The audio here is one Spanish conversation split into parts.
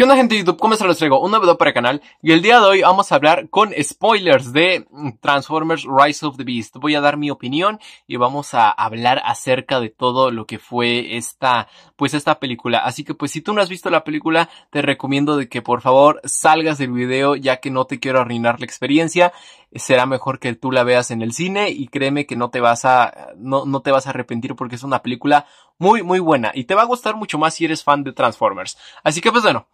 ¿Qué onda gente de YouTube? ¿Cómo se los traigo? Un nuevo video para el canal y el día de hoy vamos a hablar con spoilers de mm, Transformers Rise of the Beast. Voy a dar mi opinión y vamos a hablar acerca de todo lo que fue esta, pues esta película. Así que pues si tú no has visto la película, te recomiendo de que por favor salgas del video ya que no te quiero arruinar la experiencia. Será mejor que tú la veas en el cine y créeme que no te vas a, no, no te vas a arrepentir porque es una película muy, muy buena y te va a gustar mucho más si eres fan de Transformers. Así que pues bueno,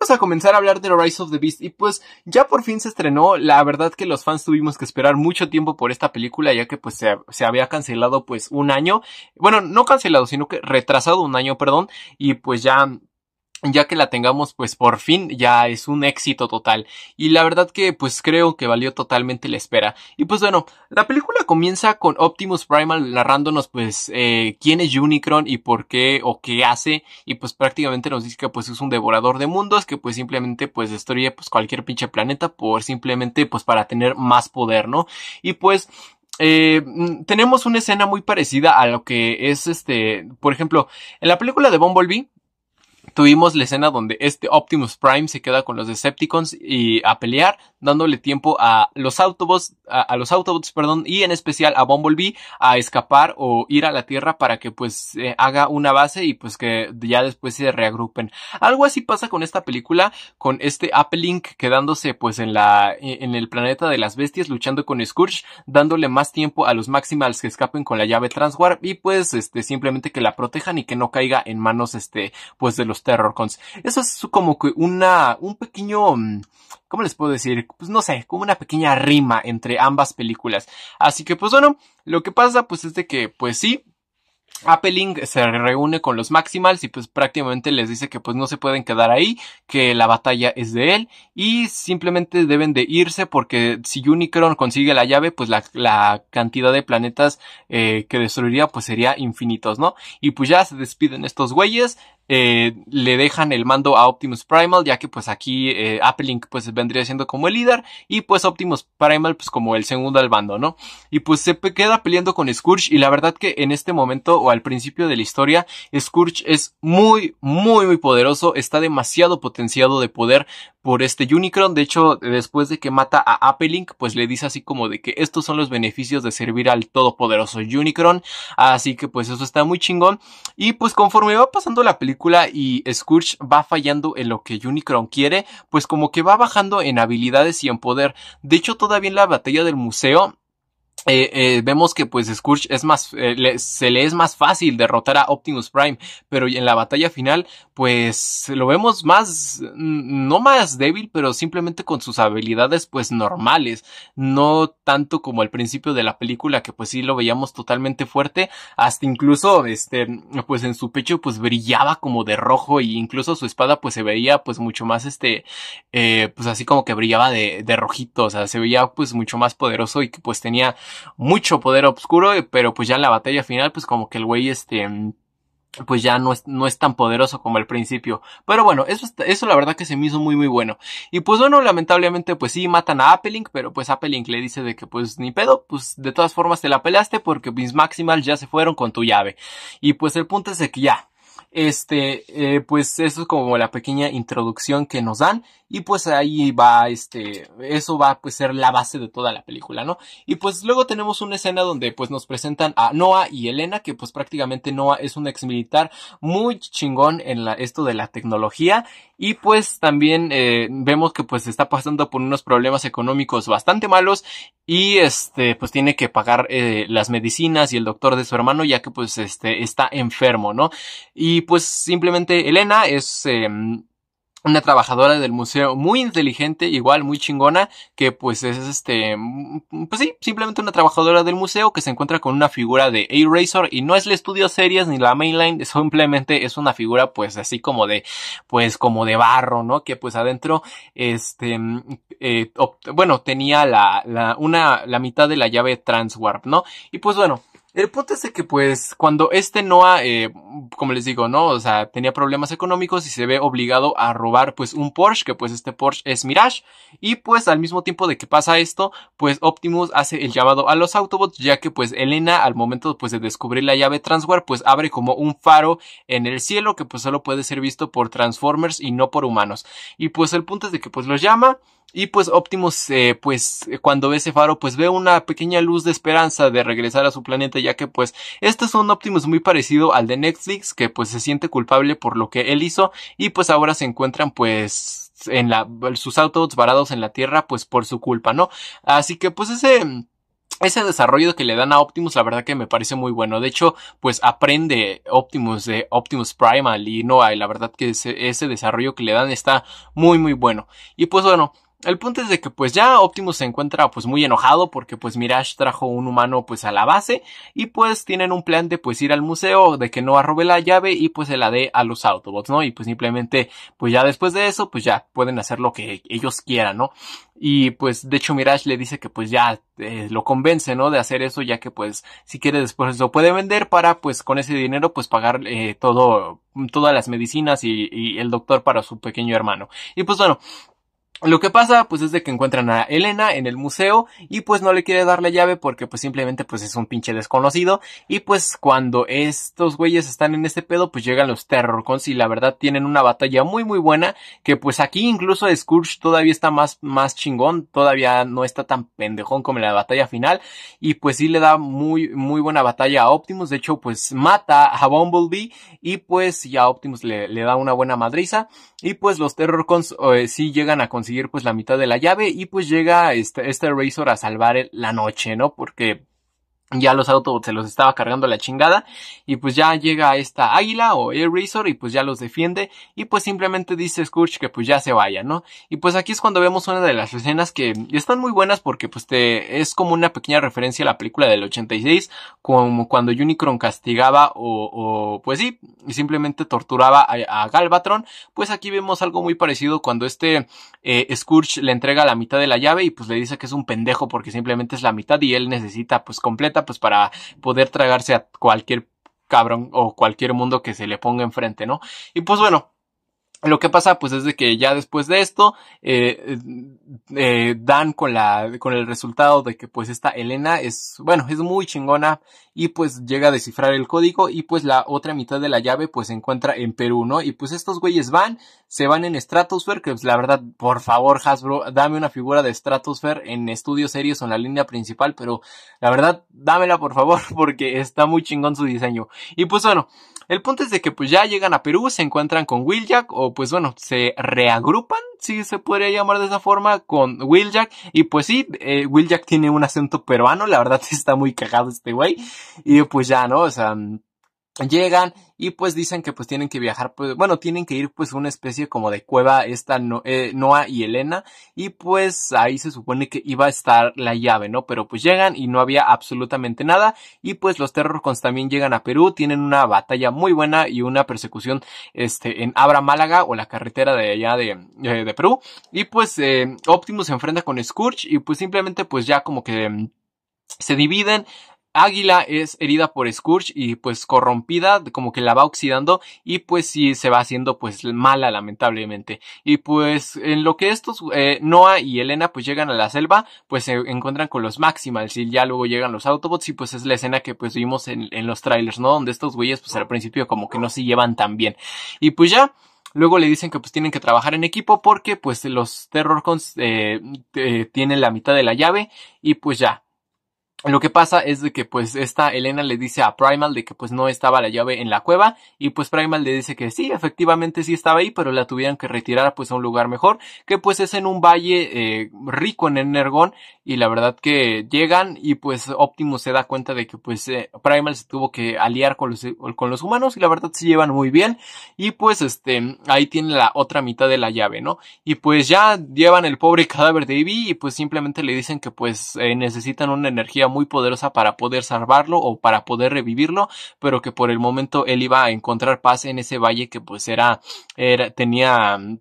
Vamos a comenzar a hablar de Rise of the Beast. Y pues ya por fin se estrenó. La verdad que los fans tuvimos que esperar mucho tiempo por esta película, ya que pues se, se había cancelado pues un año. Bueno, no cancelado, sino que retrasado un año, perdón. Y pues ya ya que la tengamos pues por fin ya es un éxito total y la verdad que pues creo que valió totalmente la espera y pues bueno la película comienza con Optimus Primal narrándonos pues eh, quién es Unicron y por qué o qué hace y pues prácticamente nos dice que pues es un devorador de mundos que pues simplemente pues destruye pues cualquier pinche planeta por simplemente pues para tener más poder no y pues eh, mm, tenemos una escena muy parecida a lo que es este, por ejemplo, en la película de Bumblebee, Tuvimos la escena donde este Optimus Prime se queda con los Decepticons y a pelear dándole tiempo a los Autobots, a, los Autobots, perdón, y en especial a Bumblebee a escapar o ir a la Tierra para que pues eh, haga una base y pues que ya después se reagrupen. Algo así pasa con esta película, con este Apple quedándose pues en la, eh, en el planeta de las bestias luchando con Scourge, dándole más tiempo a los Maximals que escapen con la llave Transwarp y pues este simplemente que la protejan y que no caiga en manos este pues de los Terrorcons. Eso es como que una, un pequeño, mm, ¿cómo les puedo decir? Pues no sé, como una pequeña rima entre ambas películas. Así que pues bueno, lo que pasa pues es de que pues sí, Appling se reúne con los Maximals y pues prácticamente les dice que pues no se pueden quedar ahí, que la batalla es de él y simplemente deben de irse porque si Unicron consigue la llave pues la, cantidad de planetas eh, que destruiría pues sería infinitos, ¿no? Y pues ya se despiden estos güeyes, eh, le dejan el mando a Optimus Primal, ya que pues aquí eh, pues vendría siendo como el líder y pues Optimus Primal pues como el segundo al bando, ¿no? Y pues se queda peleando con Scourge y la verdad que en este momento o al principio de la historia Scourge es muy, muy, muy poderoso, está demasiado potenciado de poder por este Unicron, de hecho después de que mata a Appelink. pues le dice así como de que estos son los beneficios de servir al todopoderoso Unicron, así que pues eso está muy chingón y pues conforme va pasando la película y Scourge va fallando en lo que Unicron quiere, pues como que va bajando en habilidades y en poder. De hecho, todavía en la batalla del museo, eh, eh, vemos que pues Scourge es más, eh, se le es más fácil derrotar a Optimus Prime, pero en la batalla final pues lo vemos más, mm, no más débil, pero simplemente con sus habilidades pues normales, no tanto como al principio de la película que pues sí lo veíamos totalmente fuerte, hasta incluso este pues en su pecho pues brillaba como de rojo y e incluso su espada pues se veía pues mucho más este eh, pues así como que brillaba de, de rojito, o sea se veía pues mucho más poderoso y que pues tenía mucho poder oscuro, pero pues ya en la batalla final, pues como que el güey este pues ya no es, no es tan poderoso como al principio. Pero bueno, eso, eso la verdad que se me hizo muy muy bueno. Y pues bueno, lamentablemente pues sí matan a Appelink, pero pues Appelink le dice de que pues ni pedo, pues de todas formas te la peleaste porque mis Maximal ya se fueron con tu llave. Y pues el punto es de que ya, este, eh, pues eso es como la pequeña introducción que nos dan y pues ahí va, este, eso va pues ser la base de toda la película, ¿no? Y pues luego tenemos una escena donde pues nos presentan a Noah y Elena, que pues prácticamente Noah es un ex militar muy chingón en la, esto de la tecnología y pues también eh, vemos que pues está pasando por unos problemas económicos bastante malos y este, pues tiene que pagar eh, las medicinas y el doctor de su hermano ya que pues este está enfermo, ¿no? Y pues simplemente Elena es em, una trabajadora del museo muy inteligente, igual muy chingona, que pues es este, mm, pues sí, simplemente una trabajadora del museo que se encuentra con una figura de a y no es el estudio series ni la mainline, simplemente es una figura pues así como de, pues como de barro, ¿no? Que pues adentro, este, mm, eh, bueno, tenía la, la, una, la mitad de la llave Transwarp, ¿no? Y pues bueno, el punto es que, pues, cuando este Noah, eh, como les digo, ¿no? O sea, tenía problemas económicos y se ve obligado a robar, pues, un Porsche, que pues este Porsche es Mirage. Y pues, al mismo tiempo de que pasa esto, pues Optimus hace el llamado a los Autobots, ya que pues Elena, al momento, pues, de descubrir la llave Transwar, pues abre como un faro en el cielo que pues solo puede ser visto por Transformers y no por humanos. Y pues el punto es de que pues los llama y pues Optimus, eh, pues eh, cuando ve ese faro, pues ve una pequeña luz de esperanza de regresar a su planeta, ya que pues este es un Optimus muy parecido al de Netflix, que pues se siente culpable por lo que él hizo y pues ahora se encuentran pues en la, sus autos varados en la Tierra pues por su culpa, ¿no? Así que pues ese ese desarrollo que le dan a Optimus, la verdad que me parece muy bueno. De hecho, pues aprende Optimus de Optimus Primal y Noah. Y la verdad que ese, desarrollo que le dan está muy, muy bueno. Y pues bueno, el punto es de que pues ya Optimus se encuentra pues muy enojado porque pues Mirage trajo un humano pues a la base y pues tienen un plan de pues ir al museo de que no arrobe la llave y pues se la dé a los Autobots, ¿no? Y pues simplemente pues ya después de eso pues ya pueden hacer lo que ellos quieran, ¿no? Y pues de hecho Mirage le dice que pues ya eh, lo convence, ¿no? De hacer eso ya que pues si quiere después lo puede vender para pues con ese dinero pues pagar eh, todo, todas las medicinas y el doctor para su pequeño hermano. Y pues bueno, lo que pasa pues es de que encuentran a Elena en el museo y pues no le quiere dar la llave porque pues simplemente pues es un pinche desconocido y pues cuando estos güeyes están en este pedo pues llegan los Terrorcons y la verdad tienen una batalla muy muy buena que pues aquí incluso Scourge todavía está más más chingón, todavía no está tan pendejón como en la batalla final y pues sí le da muy muy buena batalla a Optimus, de hecho pues mata a Bumblebee y pues ya Optimus le, da una buena madriza y pues los Terrorcons eh, sí llegan a conseguir pues la mitad de la llave y pues llega este, este Razor a salvar la noche, ¿no? Porque ya los Autobots se los estaba cargando la chingada y pues ya llega esta águila o Eraser. y pues ya los defiende y pues simplemente dice Scourge que pues ya se vaya, ¿no? Y pues aquí es cuando vemos una de las escenas que están muy buenas porque pues te es como una pequeña referencia a la película del 86 como cuando Unicron castigaba o, pues sí, simplemente torturaba a, Galvatron, pues aquí vemos algo muy parecido cuando este eh, le entrega la mitad de la llave y pues le dice que es un pendejo porque simplemente es la mitad y él necesita pues completa pues para poder tragarse a cualquier cabrón o cualquier mundo que se le ponga enfrente, ¿no? Y pues bueno, lo que pasa, pues, es de que ya después de esto, eh, eh, dan con la, con el resultado de que, pues, esta Elena es, bueno, es muy chingona y, pues, llega a descifrar el código y, pues, la otra mitad de la llave, pues, se encuentra en Perú, ¿no? Y, pues, estos güeyes van, se van en Stratosphere, que, pues, la verdad, por favor, Hasbro, dame una figura de Stratosphere en estudios Serios o en la línea principal, pero, la verdad, dámela, por favor, porque está muy chingón su diseño. Y, pues, bueno, el punto es de que, pues, ya llegan a Perú, se encuentran con Jack o pues bueno, se reagrupan, si se podría llamar de esa forma, con Will Jack. Y pues sí, eh, Jack tiene un acento peruano, la verdad está muy cagado este güey. Y pues ya, ¿no? O sea llegan y pues dicen que pues tienen que viajar, pues bueno, tienen que ir pues una especie como de cueva esta eh, Noah y Elena y pues ahí se supone que iba a estar la llave, ¿no? Pero pues llegan y no había absolutamente nada y pues los Terrorcons también llegan a Perú, tienen una batalla muy buena y una persecución este en Abra Málaga o la carretera de allá de, eh, de Perú y pues eh, Optimus se enfrenta con Scourge y pues simplemente pues ya como que mm, se dividen, Águila es herida por Scourge y pues corrompida, como que la va oxidando y pues sí se va haciendo pues mala lamentablemente. Y pues en lo que estos eh, Noah y Elena pues llegan a la selva, pues se encuentran con los Maximals y ya luego llegan los Autobots y pues es la escena que pues vimos en, los trailers, ¿no? Donde estos güeyes pues al principio como que no se llevan tan bien. Y pues ya... Luego le dicen que pues tienen que trabajar en equipo porque pues los Terrorcons eh, eh, tienen la mitad de la llave y pues ya, lo que pasa es de que pues esta Elena le dice a Primal de que pues no estaba la llave en la cueva y pues Primal le dice que sí, efectivamente sí estaba ahí, pero la tuvieron que retirar pues a un lugar mejor, que pues es en un valle eh, rico en energón y la verdad que llegan y pues Optimus se da cuenta de que pues eh, Primal se tuvo que aliar con los, con los humanos y la verdad se llevan muy bien y pues este ahí tiene la otra mitad de la llave, ¿no? Y pues ya llevan el pobre cadáver de Ivy y pues simplemente le dicen que pues eh, necesitan una energía muy poderosa para poder salvarlo o para poder revivirlo, pero que por el momento él iba a encontrar paz en ese valle que pues era, tenía mm,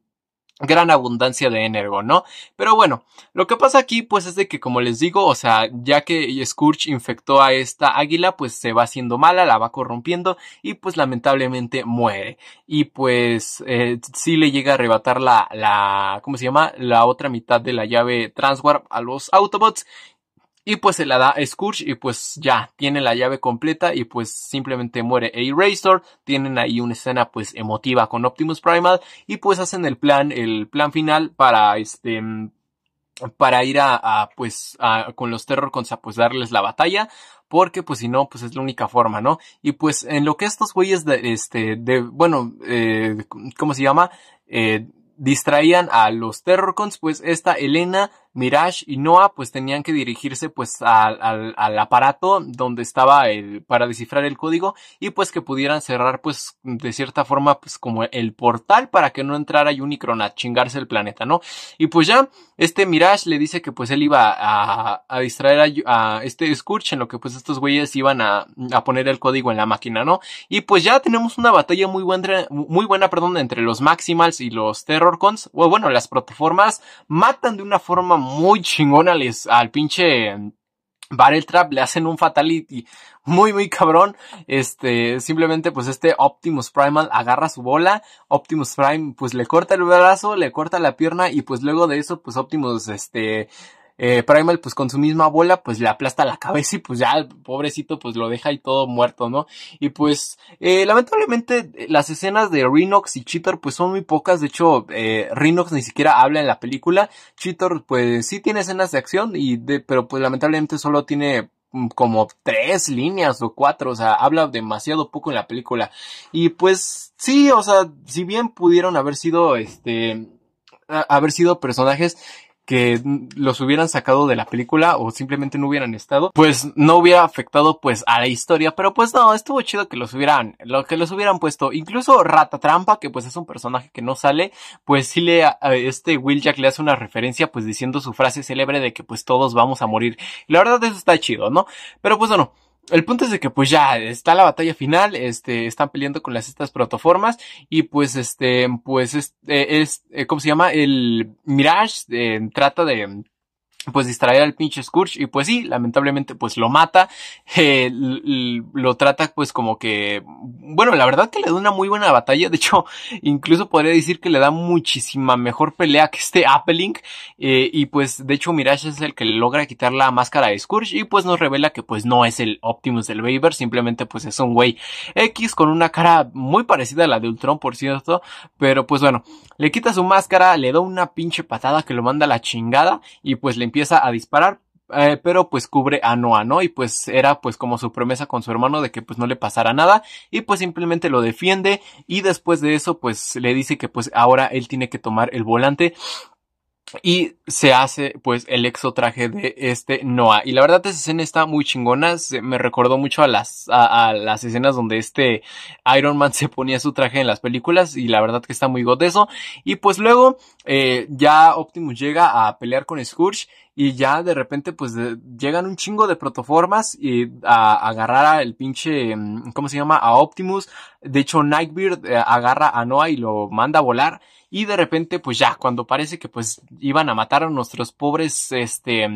gran abundancia de energo, ¿no? Pero bueno, lo que pasa aquí pues es de que como les digo, o sea, ya que Scourge infectó a esta águila, pues se va haciendo mala, la va corrompiendo y pues lamentablemente muere. Y pues si eh, sí le llega a arrebatar la, la, ¿cómo se llama? La otra mitad de la llave Transwarp a los Autobots y pues se la da a y pues ya, tiene la llave completa y pues simplemente muere Eraser. Tienen ahí una escena pues emotiva con Optimus Primal y pues hacen el plan, el plan final para este, mm, para ir a, pues con los Terrorcons a pues darles la batalla porque pues si no, pues es la única forma, ¿no? Y pues en lo que estos güeyes de, este, de, bueno, eh, ¿cómo se llama? Eh, distraían a los Terrorcons, pues esta Elena Mirage y Noah pues tenían que dirigirse pues al, al, aparato donde estaba el, para descifrar el código y pues que pudieran cerrar pues de cierta forma pues como el portal para que no entrara Unicron a chingarse el planeta, ¿no? Y pues ya este Mirage le dice que pues él iba a, distraer a, este Scourge en lo que pues estos güeyes iban a, a, poner el código en la máquina, ¿no? Y pues ya tenemos una batalla muy buena, muy buena, perdón, entre los Maximals y los Terrorcons, o bueno, las plataformas matan de una forma muy chingón al pinche Battle Trap, le hacen un fatality muy muy cabrón. Este, simplemente pues este Optimus Primal agarra su bola, Optimus Prime pues le corta el brazo, le corta la pierna y pues luego de eso pues Optimus este eh, Primal pues con su misma bola pues le aplasta la cabeza y pues ya el pobrecito pues lo deja ahí todo muerto, ¿no? Y pues eh, lamentablemente las escenas de Rinox y Cheetor pues son muy pocas, de hecho eh, ni siquiera habla en la película, Cheetor pues sí tiene escenas de acción y pero pues lamentablemente solo tiene mm, como tres líneas o cuatro, o sea, habla demasiado poco en la película. Y pues sí, o sea, si bien pudieron haber sido, este, haber sido personajes que los hubieran sacado de la película o simplemente no hubieran estado, pues no hubiera afectado pues a la historia, pero pues no, estuvo chido que los hubieran, lo que los hubieran puesto, incluso Rata Trampa, que pues es un personaje que no sale, pues sí le, este Will Jack le hace una referencia pues diciendo su frase célebre de que pues todos vamos a morir. La verdad eso está chido, ¿no? Pero pues bueno, el punto es de que pues ya está la batalla final, este, están peleando con las estas plataformas y pues este, pues este, es, eh, eh, ¿cómo se llama? El Mirage eh, trata de pues distraer al pinche Scourge y pues sí, lamentablemente pues lo mata, eh, lo trata pues como que, bueno, la verdad que le da una muy buena batalla, de hecho incluso podría decir que le da muchísima mejor pelea que este Appling, eh, y pues de hecho Mirage es el que le logra quitar la máscara de Scourge y pues nos revela que pues no es el Optimus del Weaver, simplemente pues es un güey X con una cara muy parecida a la de Ultron por cierto, pero pues bueno, le quita su máscara, le da una pinche patada que lo manda a la chingada y pues le empieza a disparar, eh, pero pues cubre a Noah, ¿no? Y pues era pues como su promesa con su hermano de que pues no le pasara nada y pues simplemente lo defiende y después de eso pues le dice que pues ahora él tiene que tomar el volante y se hace pues el exotraje de este Noah. Y la verdad esa escena está muy chingona. me recordó mucho a las, a, las escenas donde este Iron Man se ponía su traje en las películas. Y la verdad que está muy god Y pues luego eh, ya Optimus llega a pelear con Scourge. Y ya de repente pues llegan un chingo de protoformas y a, agarrar al pinche, mm, ¿cómo se llama? A Optimus. De hecho Nightbeard eh, agarra a Noah y lo manda a volar. Y de repente, pues ya, cuando parece que pues iban a matar a nuestros pobres, este,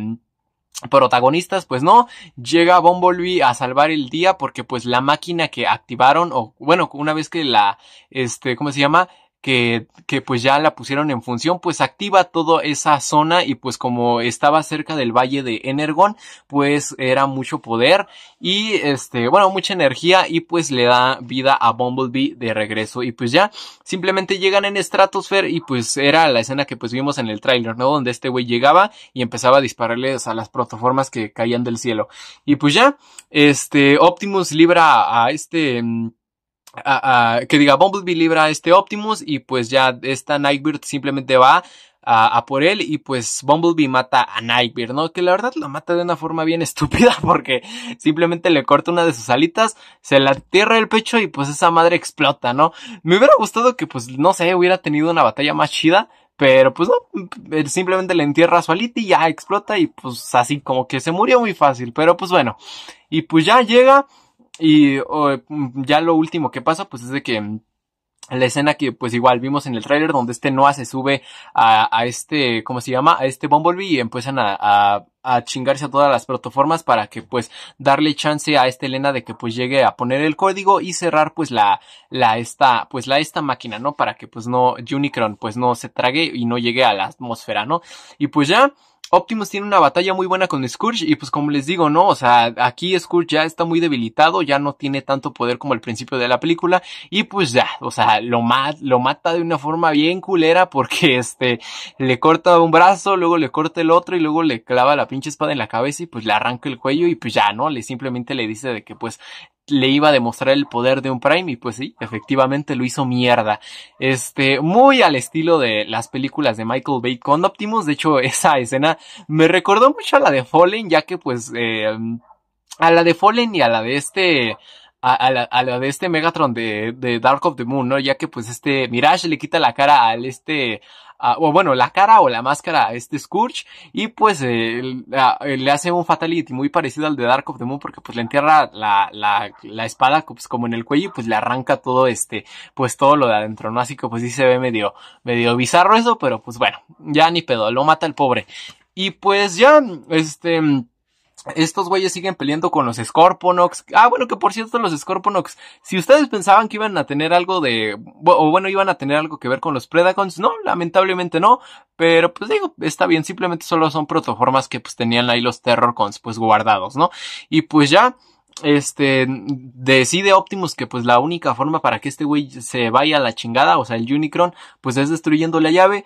protagonistas, pues no, llega Bumblebee a salvar el día porque pues la máquina que activaron o bueno, una vez que la este, ¿cómo se llama? que, pues ya la pusieron en función, pues activa toda esa zona y pues como estaba cerca del valle de Energon, pues era mucho poder y este, bueno, mucha energía y pues le da vida a Bumblebee de regreso y pues ya simplemente llegan en Stratosphere y pues era la escena que pues vimos en el tráiler, ¿no? Donde este güey llegaba y empezaba a dispararles a las plataformas que caían del cielo. Y pues ya, este, Optimus libra a este... Mm, que diga Bumblebee libra a este Optimus y pues ya esta Nightbird simplemente va a, por él y pues Bumblebee mata a Nightbird, ¿no? Que la verdad lo mata de una forma bien estúpida porque simplemente le corta una de sus alitas, se la tierra el pecho y pues esa madre explota, ¿no? Me hubiera gustado que pues no sé, hubiera tenido una batalla más chida. Pero pues no, simplemente le entierra su alita y ya explota y pues así como que se murió muy fácil. Pero pues bueno, y pues ya llega, y mm, ya lo último que pasa, pues es de que mm, la escena que pues igual vimos en el tráiler donde este Noah se sube a, a, este, ¿cómo se llama? A este Bumblebee y empiezan a, a a chingarse a todas las plataformas para que pues darle chance a esta Elena de que pues llegue a poner el código y cerrar pues la la esta pues la esta máquina, ¿no? Para que pues no Unicron pues no se trague y no llegue a la atmósfera, ¿no? Y pues ya Optimus tiene una batalla muy buena con Scourge y pues como les digo, no, o sea, aquí Scourge ya está muy debilitado, ya no tiene tanto poder como al principio de la película y pues ya, o sea, lo, lo mata de una forma bien culera porque este le corta un brazo, luego le corta el otro y luego le clava la pinche espada en la cabeza y pues le arranca el cuello y pues ya, ¿no? Le simplemente le dice de que pues le iba a demostrar el poder de un Prime y pues sí, efectivamente lo hizo mierda. Este, muy al estilo de las películas de Michael Bay con Optimus, de hecho esa escena me recordó mucho a la de Fallen, ya que pues eh, a la de Fallen y a la de este... A, la, de este Megatron de Dark of the Moon, ¿no? Ya que pues este Mirage le quita la cara al este Ah, o bueno, la cara o la máscara este Scourge y pues eh, eh, le hace un fatality muy parecido al de Dark of the Moon porque pues le entierra la, la, la espada pues, como en el cuello y pues le arranca todo este, pues todo lo de adentro, ¿no? Así que pues sí se ve medio, medio bizarro eso, pero pues bueno, ya ni pedo, lo mata el pobre. Y pues ya, este... Estos güeyes siguen peleando con los Scorponox. Ah, bueno, que por cierto, los Scorponox, si ustedes pensaban que iban a tener algo de, o bueno, iban a tener algo que ver con los Predacons, no, lamentablemente no, pero pues digo, está bien, simplemente solo son protoformas que pues tenían ahí los Terrorcons pues guardados, ¿no? Y pues ya, este decide Optimus que pues la única forma para que este güey se vaya a la chingada, o sea, el Unicron, pues es destruyendo la llave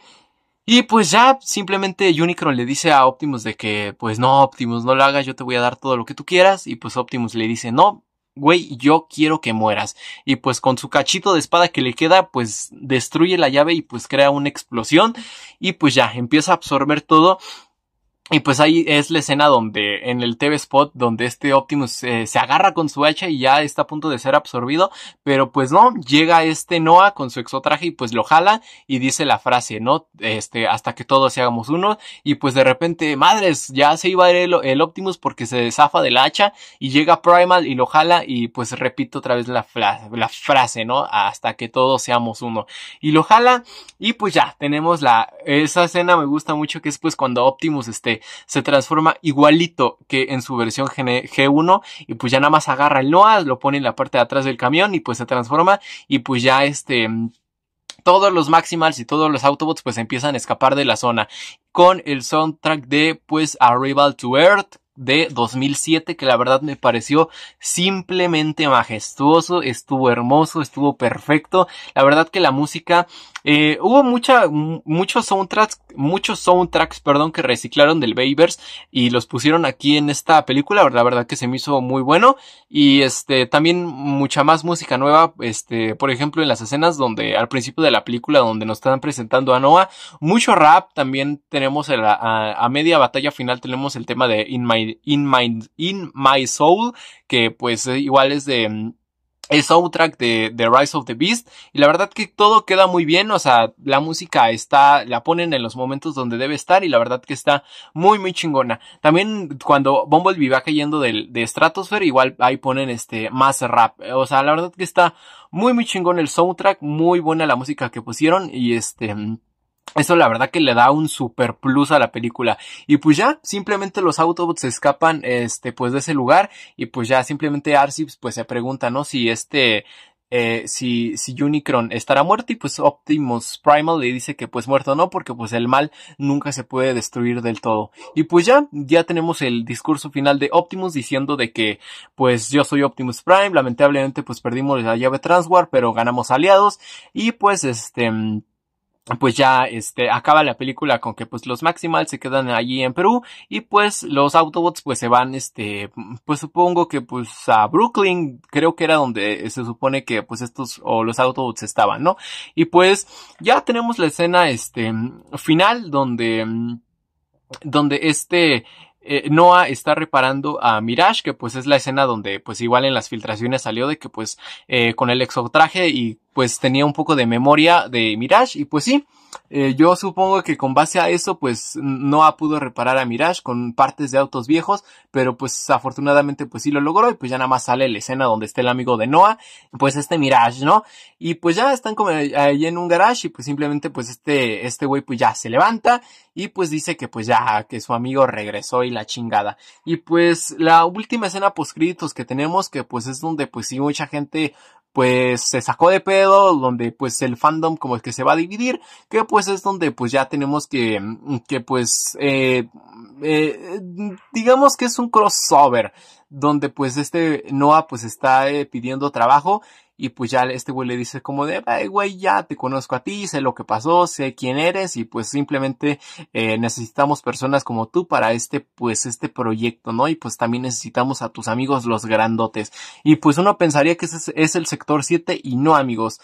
y pues ya simplemente Unicron le dice a Optimus de que, pues no, Optimus, no lo hagas, yo te voy a dar todo lo que tú quieras. Y pues Optimus le dice, no, güey, yo quiero que mueras. Y pues con su cachito de espada que le queda, pues destruye la llave y pues crea una explosión. Y pues ya, empieza a absorber todo. Y pues ahí es la escena donde, en el TV Spot, donde este Optimus eh, se agarra con su hacha y ya está a punto de ser absorbido, pero pues no, llega este Noah con su exotraje y pues lo jala y dice la frase, ¿no? Este, hasta que todos seamos uno, y pues de repente, madres, ya se iba a ir el, Optimus porque se desafa del hacha y llega Primal y lo jala y pues repito otra vez la, la frase, ¿no? Hasta que todos seamos uno. Y lo jala y pues ya, tenemos la, esa escena me gusta mucho que es pues cuando Optimus, esté se transforma igualito que en su versión G1 y pues ya nada más agarra el Noah lo pone en la parte de atrás del camión y pues se transforma y pues ya este todos los Maximals y todos los Autobots pues empiezan a escapar de la zona con el soundtrack de pues Arrival to Earth de 2007 que la verdad me pareció simplemente majestuoso, estuvo hermoso, estuvo perfecto. La verdad que la música eh, hubo mucha, muchos soundtracks, muchos soundtracks, perdón, que reciclaron del Babers y los pusieron aquí en esta película. La verdad que se me hizo muy bueno. Y este, también mucha más música nueva. Este, por ejemplo, en las escenas donde al principio de la película, donde nos están presentando a Noah, mucho rap. También tenemos a, media batalla final, tenemos el tema de In My In My, In My Soul, que pues eh, igual es de, mm, soundtrack de, The Rise of the Beast y la verdad que todo queda muy bien, o sea, la música está, la ponen en los momentos donde debe estar y la verdad que está muy muy chingona. También cuando Bumblebee va cayendo del, de Stratosphere, igual ahí ponen este más rap, o sea, la verdad que está muy muy chingón el soundtrack, muy buena la música que pusieron y este... Mm, eso la verdad que le da un super plus a la película. Y pues ya, simplemente los Autobots escapan, este, pues de ese lugar. Y pues ya, simplemente Arsips, pues se pregunta, ¿no? Si este, eh, si, si Unicron estará muerto y pues Optimus Primal le dice que pues muerto no porque pues el mal nunca se puede destruir del todo y pues ya ya tenemos el discurso final de Optimus diciendo de que pues yo soy Optimus Prime lamentablemente pues perdimos la llave Transwar pero ganamos aliados y pues este mm, pues ya este acaba la película con que pues los Maximals se quedan allí en Perú y pues los Autobots pues se van este pues supongo que pues a Brooklyn creo que era donde se supone que pues estos o los Autobots estaban, ¿no? Y pues ya tenemos la escena este final donde donde este eh, Noah está reparando a Mirage, que pues es la escena donde pues igual en las filtraciones salió de que pues eh, con el exotraje y pues tenía un poco de memoria de Mirage y pues sí, eh, yo supongo que con base a eso, pues no pudo reparar a Mirage con partes de autos viejos, pero pues afortunadamente pues sí lo logró y pues ya nada más sale la escena donde está el amigo de Noah, pues este Mirage, ¿no? Y pues ya están como ahí en un garage y pues simplemente pues este, este güey pues ya se levanta y pues dice que pues ya que su amigo regresó y la chingada. Y pues la última escena post que tenemos que pues es donde pues sí mucha gente pues se sacó de pedo, donde pues el fandom como es que se va a dividir, que pues es donde pues ya tenemos que, mm, que pues, eh, eh, digamos que es un crossover, donde pues este Noah pues está eh, pidiendo trabajo y pues ya este güey le dice como de, güey, ya te conozco a ti, sé lo que pasó, sé quién eres y pues simplemente eh, necesitamos personas como tú para este, pues este proyecto, ¿no? Y pues también necesitamos a tus amigos los grandotes. Y pues uno pensaría que ese es el sector 7 y no amigos.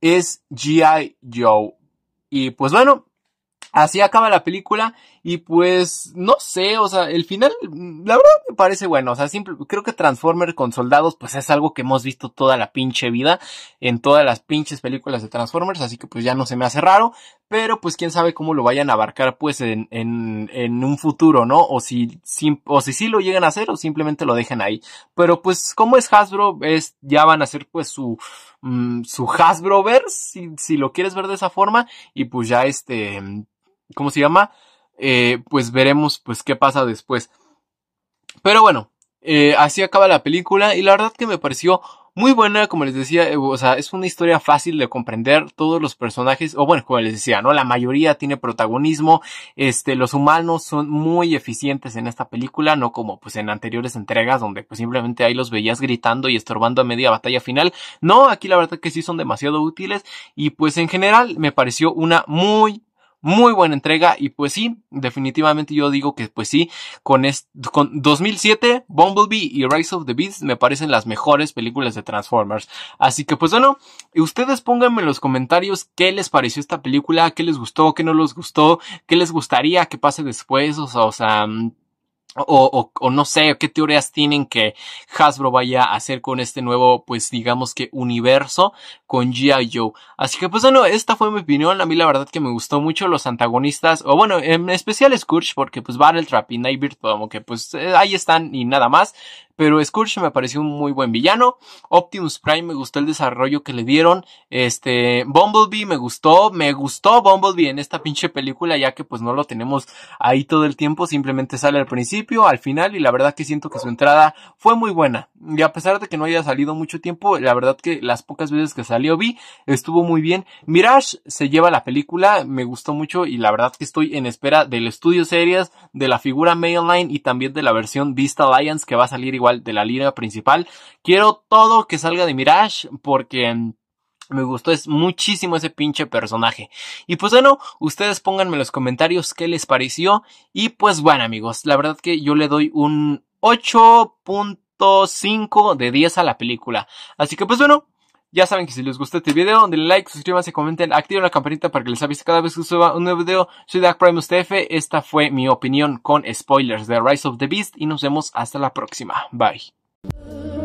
Es GI Joe. Y pues bueno, Así acaba la película y pues no sé, o sea, el final mm, la verdad me parece bueno, o sea, creo que Transformer con soldados pues es algo que hemos visto toda la pinche vida en todas las pinches películas de Transformers, así que pues ya no se me hace raro, pero pues quién sabe cómo lo vayan a abarcar pues en, en, en un futuro, ¿no? O si, o si sí lo llegan a hacer o simplemente lo dejan ahí. Pero pues como es Hasbro, es, ya van a hacer pues su, mm, su Hasbroverse, si, si lo quieres ver de esa forma, y pues ya este, ¿cómo se llama? Eh, pues veremos pues qué pasa después. Pero bueno, eh, así acaba la película y la verdad que me pareció muy buena, como les decía, eh, o sea, es una historia fácil de comprender, todos los personajes, o bueno, como les decía, ¿no? La mayoría tiene protagonismo, este, los humanos son muy eficientes en esta película, no como pues en anteriores entregas donde pues simplemente ahí los veías gritando y estorbando a media batalla final, no, aquí la verdad que sí son demasiado útiles y pues en general me pareció una muy muy buena entrega y pues sí, definitivamente yo digo que pues sí, con, con 2007, Bumblebee y Rise of the Beasts me parecen las mejores películas de Transformers. Así que pues bueno, ustedes pónganme en los comentarios qué les pareció esta película, qué les gustó, qué no les gustó, qué les gustaría que pase después, o sea, o sea mm, o, o, o, no sé, qué teorías tienen que Hasbro vaya a hacer con este nuevo, pues digamos que universo con G.I. Joe. Así que pues bueno, esta fue mi opinión. A mí la verdad que me gustó mucho los antagonistas. O bueno, en especial Scourge porque pues Battletrap y Nightbird como que pues eh, ahí están y nada más. Pero Scourge me pareció un muy buen villano. Optimus Prime me gustó el desarrollo que le dieron. Este, Bumblebee me gustó. Me gustó Bumblebee en esta pinche película ya que pues no lo tenemos ahí todo el tiempo. Simplemente sale al principio, al final y la verdad que siento que su entrada fue muy buena. Y a pesar de que no haya salido mucho tiempo, la verdad que las pocas veces que salió vi, estuvo muy bien. Mirage se lleva la película, me gustó mucho y la verdad que estoy en espera del estudio series, de la figura mainline y también de la versión Vista Lions que va a salir igual de la línea principal. Quiero todo que salga de Mirage porque... Me gustó es muchísimo ese pinche personaje. Y pues bueno, ustedes pónganme en los comentarios qué les pareció. Y pues bueno amigos, la verdad que yo le doy un 8.5 de 10 a la película. Así que pues bueno, ya saben que si les gustó este video, denle like, suscríbanse, comenten, activen la campanita para que les avise cada vez que suba un nuevo video. Soy Dark Prime TF, esta fue mi opinión con spoilers de Rise of the Beast y nos vemos hasta la próxima. Bye.